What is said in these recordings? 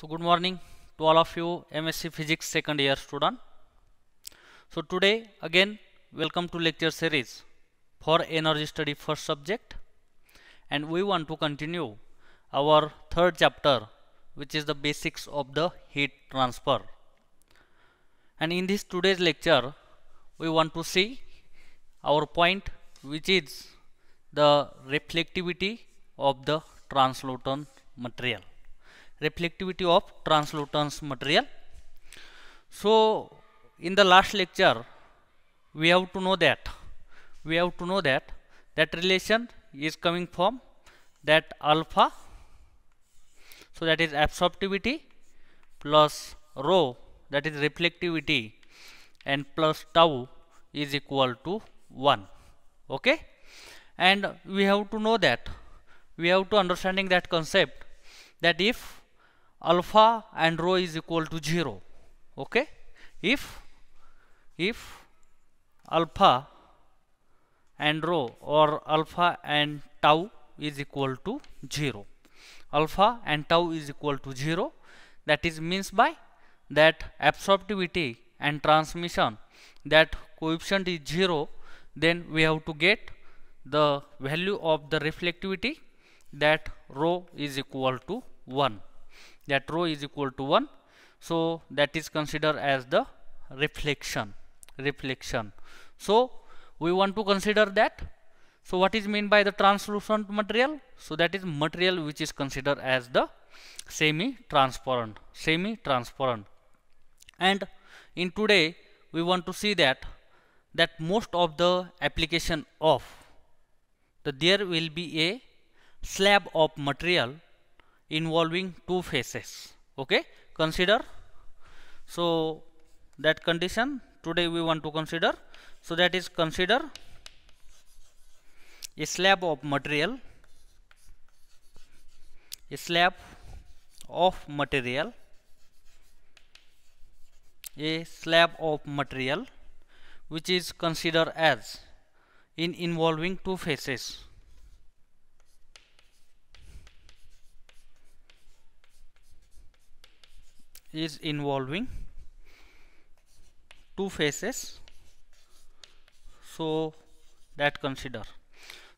So good morning to all of you MSc Physics second year student. So today again welcome to lecture series for energy study first subject and we want to continue our third chapter which is the basics of the heat transfer. And in this today's lecture we want to see our point which is the reflectivity of the translucent material reflectivity of translucent material. So in the last lecture we have to know that we have to know that that relation is coming from that alpha so that is absorptivity plus rho that is reflectivity and plus tau is equal to 1 okay and we have to know that we have to understanding that concept that if alpha and rho is equal to 0 okay if if alpha and rho or alpha and tau is equal to 0 alpha and tau is equal to 0 that is means by that absorptivity and transmission that coefficient is 0 then we have to get the value of the reflectivity that rho is equal to 1 that rho is equal to 1 so that is considered as the reflection reflection so we want to consider that so what is meant by the translucent material so that is material which is considered as the semi transparent semi transparent and in today we want to see that that most of the application of the there will be a slab of material involving two faces okay consider so that condition today we want to consider so that is consider a slab of material a slab of material a slab of material which is considered as in involving two faces is involving two faces so that consider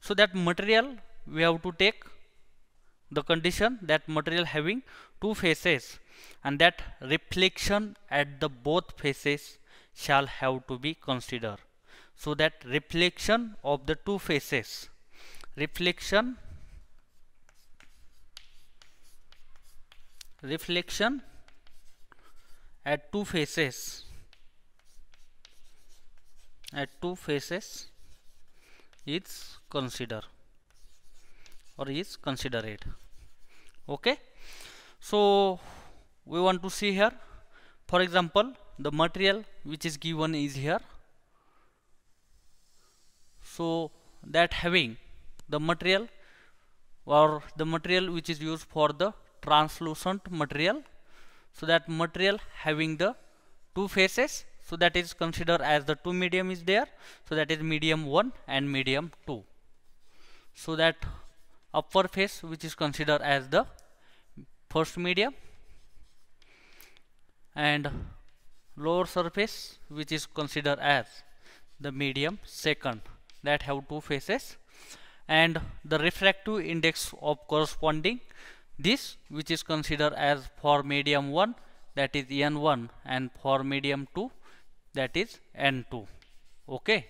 so that material we have to take the condition that material having two faces and that reflection at the both faces shall have to be considered so that reflection of the two faces reflection reflection at two faces at two faces is consider or is considerate okay so we want to see here for example the material which is given is here so that having the material or the material which is used for the translucent material so that material having the two faces so that is considered as the two medium is there so that is medium 1 and medium 2 so that upper face which is considered as the first medium and lower surface which is considered as the medium second that have two faces and the refractive index of corresponding this which is considered as for medium 1 that is n1 and for medium 2 that is n2 okay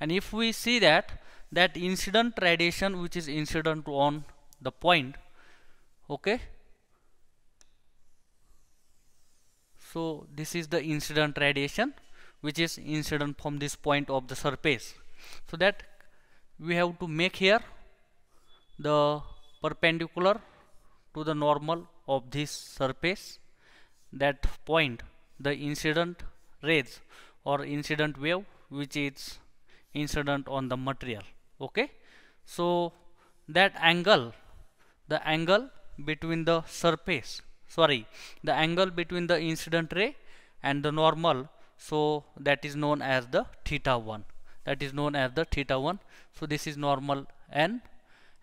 and if we see that that incident radiation which is incident on the point okay so this is the incident radiation which is incident from this point of the surface so that we have to make here the perpendicular to the normal of this surface that point the incident rays or incident wave which is incident on the material okay so that angle the angle between the surface sorry the angle between the incident ray and the normal so that is known as the theta 1 that is known as the theta 1 so this is normal n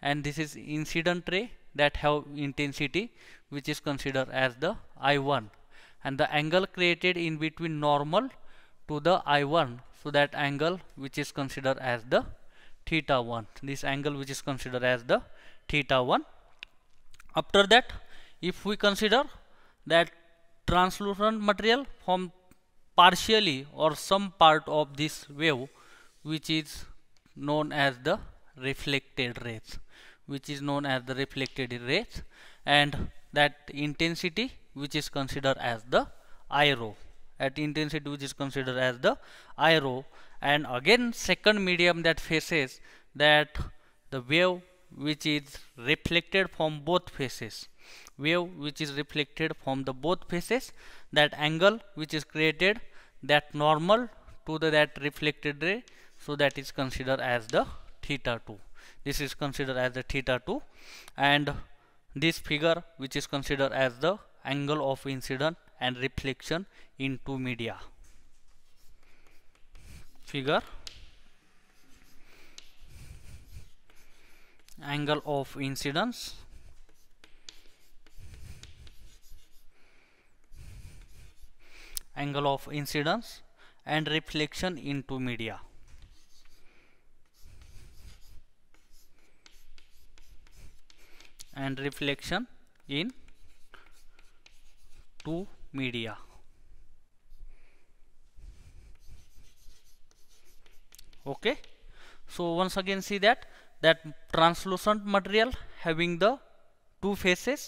and this is incident ray that have intensity which is considered as the I1 and the angle created in between normal to the I1 so that angle which is considered as the theta 1 this angle which is considered as the theta 1 after that if we consider that translucent material from partially or some part of this wave which is known as the reflected rays which is known as the reflected rays and that intensity which is considered as the IRO at intensity which is considered as the IRO and again second medium that faces that the wave which is reflected from both faces wave which is reflected from the both faces that angle which is created that normal to the that reflected ray so that is considered as the theta 2 this is considered as the theta 2 and this figure which is considered as the angle of incident and reflection in two media figure angle of incidence angle of incidence and reflection into media and reflection in two media okay so once again see that that translucent material having the two faces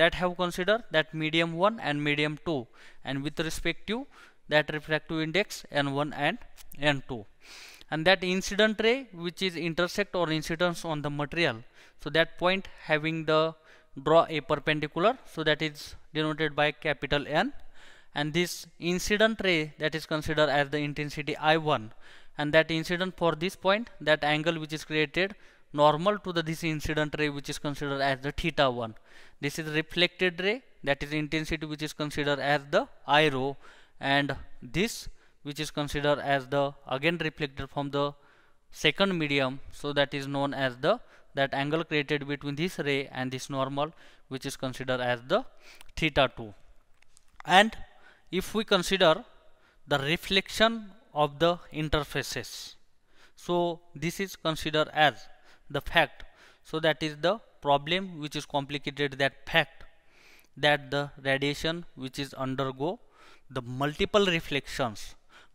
that have considered that medium 1 and medium 2 and with respect to that refractive index n1 and n2 and that incident ray which is intersect or incidence on the material so that point having the draw a perpendicular so that is denoted by capital N and this incident ray that is considered as the intensity I1 and that incident for this point that angle which is created normal to the this incident ray which is considered as the theta 1 this is reflected ray that is intensity which is considered as the I rho and this which is considered as the again reflected from the second medium so that is known as the that angle created between this ray and this normal which is considered as the theta 2 and if we consider the reflection of the interfaces so this is considered as the fact so that is the problem which is complicated that fact that the radiation which is undergo the multiple reflections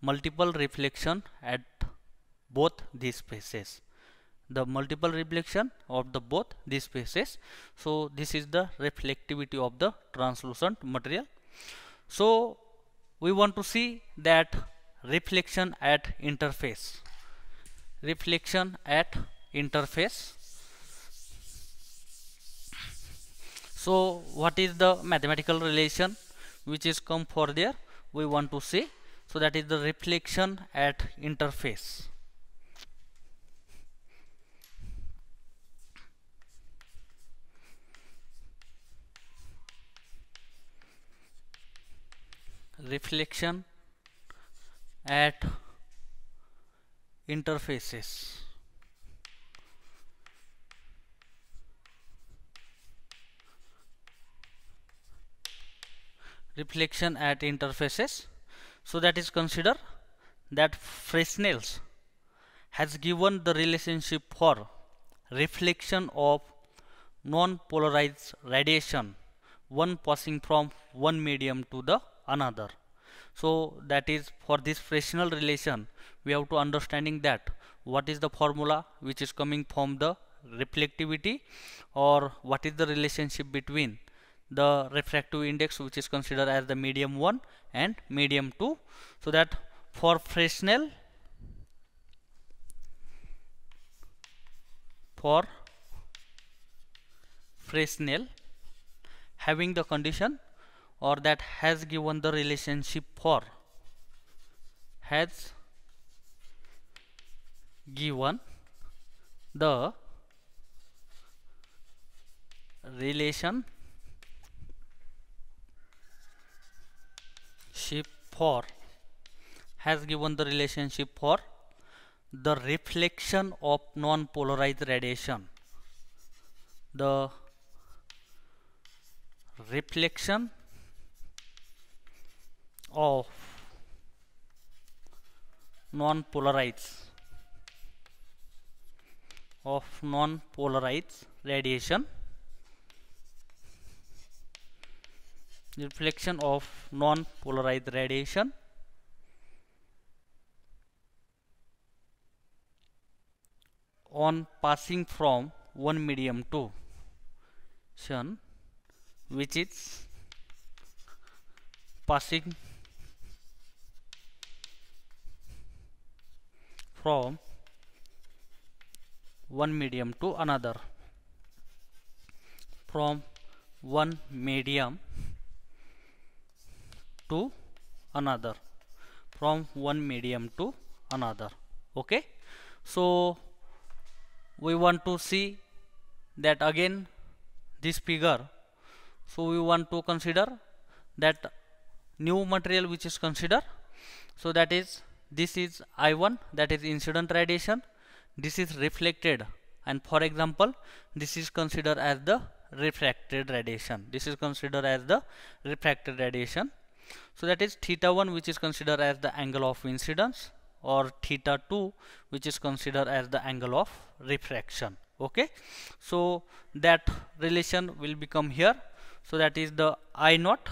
multiple reflection at both these faces the multiple reflection of the both these faces so this is the reflectivity of the translucent material so we want to see that reflection at interface reflection at interface so what is the mathematical relation which is come for there we want to see so that is the reflection at interface reflection at interfaces reflection at interfaces so that is consider that Fresnel's has given the relationship for reflection of non-polarized radiation one passing from one medium to the another so that is for this fractional relation we have to understanding that what is the formula which is coming from the reflectivity or what is the relationship between the refractive index which is considered as the medium 1 and medium 2 so that for Fresnel for Fresnel having the condition or that has given the relationship for has given the relation ship for has given the relationship for the reflection of non-polarized radiation the reflection of non polarized of non polarized radiation reflection of non-polarized radiation on passing from one medium to sun which is passing from one medium to another from one medium to another from one medium to another okay so we want to see that again this figure so we want to consider that new material which is considered so that is this is I1 that is incident radiation this is reflected and for example this is considered as the refracted radiation this is considered as the refracted radiation so that is theta 1 which is considered as the angle of incidence or theta 2 which is considered as the angle of refraction okay so that relation will become here so that is the I naught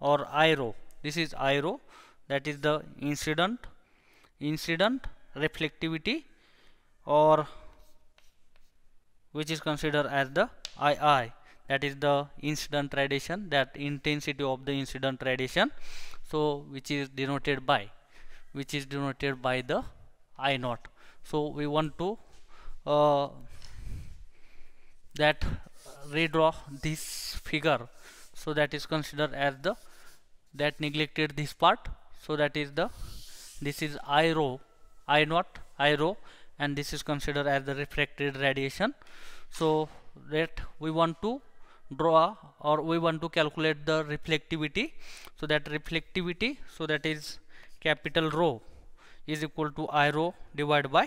or I rho this is I rho that is the incident incident reflectivity or which is considered as the II that is the incident radiation that intensity of the incident radiation so which is denoted by which is denoted by the I naught so we want to uh, that redraw this figure so that is considered as the that neglected this part so that is the this is i row i naught i row and this is considered as the refracted radiation so that we want to draw or we want to calculate the reflectivity so that reflectivity so that is capital rho is equal to i rho divided by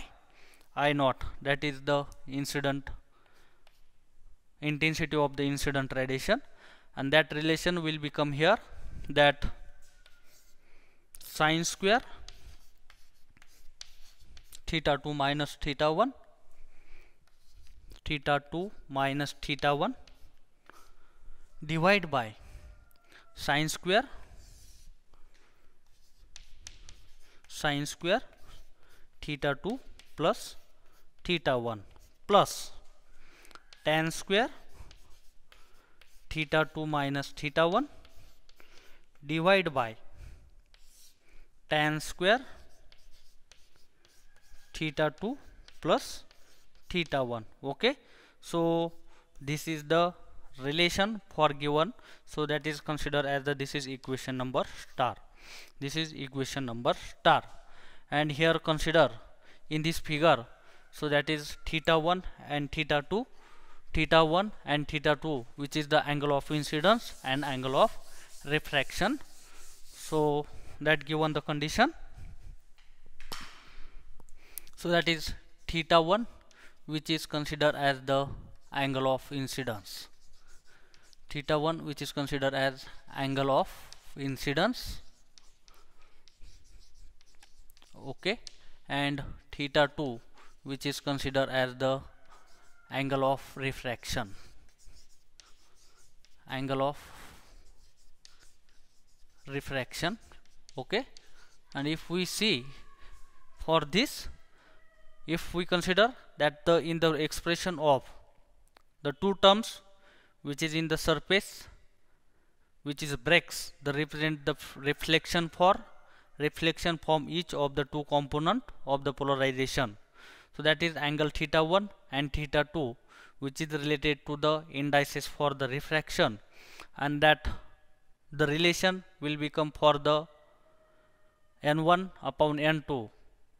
i naught that is the incident intensity of the incident radiation and that relation will become here that sine square theta 2 minus theta 1 theta 2 minus theta 1 divide by sine square sine square theta 2 plus theta 1 plus tan square theta 2 minus theta 1 divide by tan square theta 2 plus theta 1 okay so this is the relation for given so that is considered as the this is equation number star this is equation number star and here consider in this figure so that is theta 1 and theta 2 theta 1 and theta 2 which is the angle of incidence and angle of refraction so that given the condition so that is theta 1 which is considered as the angle of incidence theta 1 which is considered as angle of incidence okay and theta 2 which is considered as the angle of refraction angle of refraction okay and if we see for this if we consider that the in the expression of the two terms which is in the surface which is breaks the represent the reflection for reflection from each of the two component of the polarization so that is angle theta 1 and theta 2 which is related to the indices for the refraction and that the relation will become for the n1 upon n2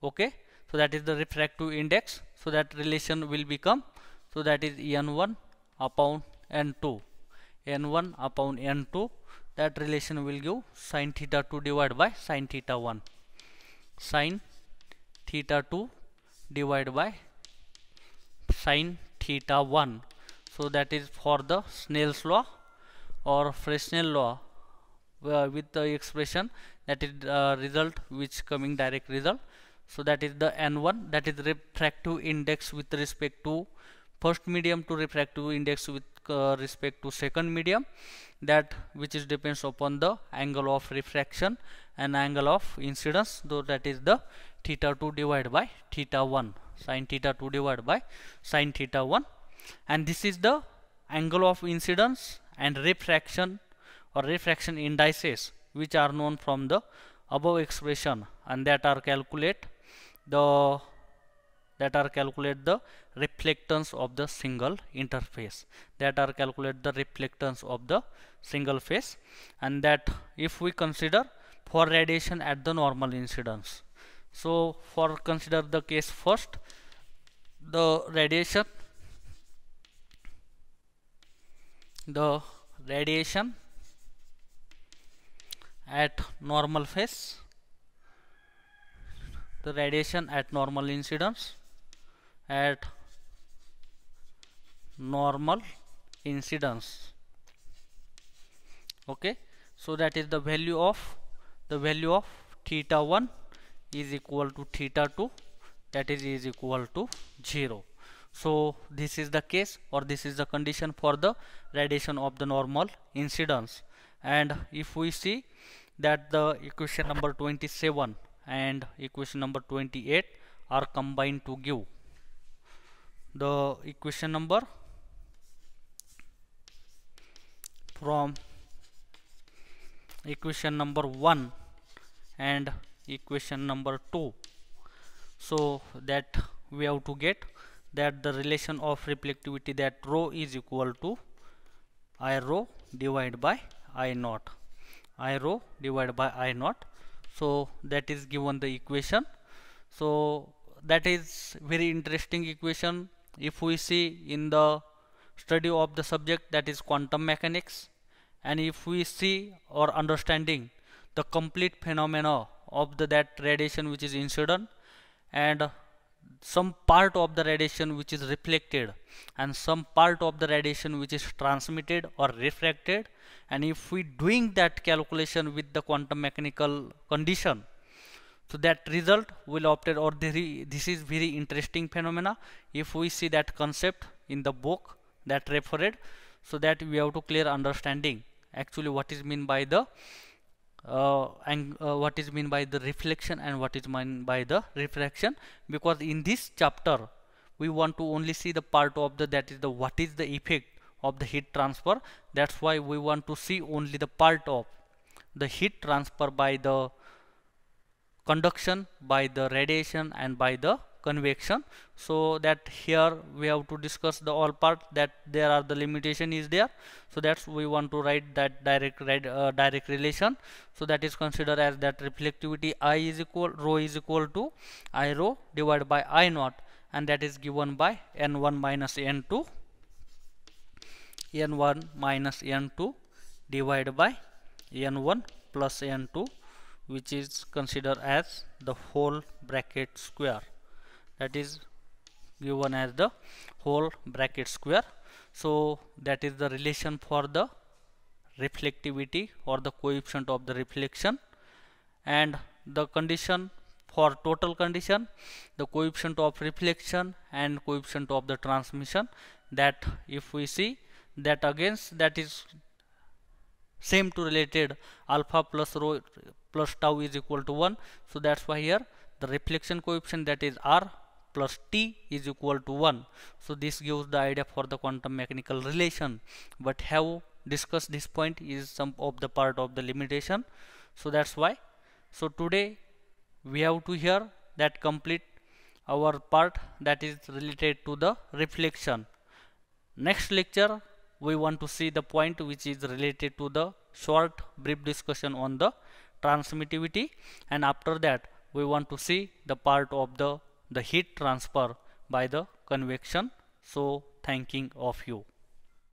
okay so that is the refractive index so that relation will become so that is n1 upon n2 n1 upon n2 that relation will give sin theta 2 divided by sin theta 1 sin theta 2 divided by sin theta 1 so that is for the Snell's law or Fresnel law uh, with the expression that is the result which coming direct result so that is the n1 that is refractive index with respect to first medium to refractive index with uh, respect to second medium that which is depends upon the angle of refraction and angle of incidence though that is the theta 2 divided by theta 1 sine theta 2 divided by sine theta 1 and this is the angle of incidence and refraction or refraction indices which are known from the above expression and that are calculate the that are calculate the reflectance of the single interface that are calculate the reflectance of the single phase and that if we consider for radiation at the normal incidence so for consider the case first the radiation the radiation at normal phase the radiation at normal incidence at normal incidence okay so that is the value of the value of theta 1 is equal to theta 2 that is is equal to 0 so this is the case or this is the condition for the radiation of the normal incidence and if we see that the equation number 27 and equation number 28 are combined to give the equation number from equation number 1 and equation number 2 so that we have to get that the relation of reflectivity that rho is equal to I rho divided by I naught I rho divided by I naught so that is given the equation so that is very interesting equation if we see in the study of the subject that is quantum mechanics and if we see or understanding the complete phenomena of the that radiation which is incident and some part of the radiation which is reflected and some part of the radiation which is transmitted or refracted and if we doing that calculation with the quantum mechanical condition so that result will obtain or this is very interesting phenomena if we see that concept in the book that referred so that we have to clear understanding actually what is mean by the uh, and uh, what is mean by the reflection and what is mean by the refraction because in this chapter we want to only see the part of the that is the what is the effect of the heat transfer that's why we want to see only the part of the heat transfer by the conduction by the radiation and by the convection so that here we have to discuss the all part that there are the limitation is there so that's we want to write that direct uh, direct relation so that is considered as that reflectivity i is equal rho is equal to i rho divided by i naught and that is given by n1 minus n2 n1 minus n2 divided by n1 plus n2 which is considered as the whole bracket square that is given as the whole bracket square so that is the relation for the reflectivity or the coefficient of the reflection and the condition for total condition the coefficient of reflection and coefficient of the transmission that if we see that against that is same to related alpha plus rho plus tau is equal to 1 so that's why here the reflection coefficient that is r plus t is equal to 1 so this gives the idea for the quantum mechanical relation but have discussed this point is some of the part of the limitation so that's why so today we have to hear that complete our part that is related to the reflection next lecture we want to see the point which is related to the short brief discussion on the transmittivity and after that we want to see the part of the the heat transfer by the convection so thanking of you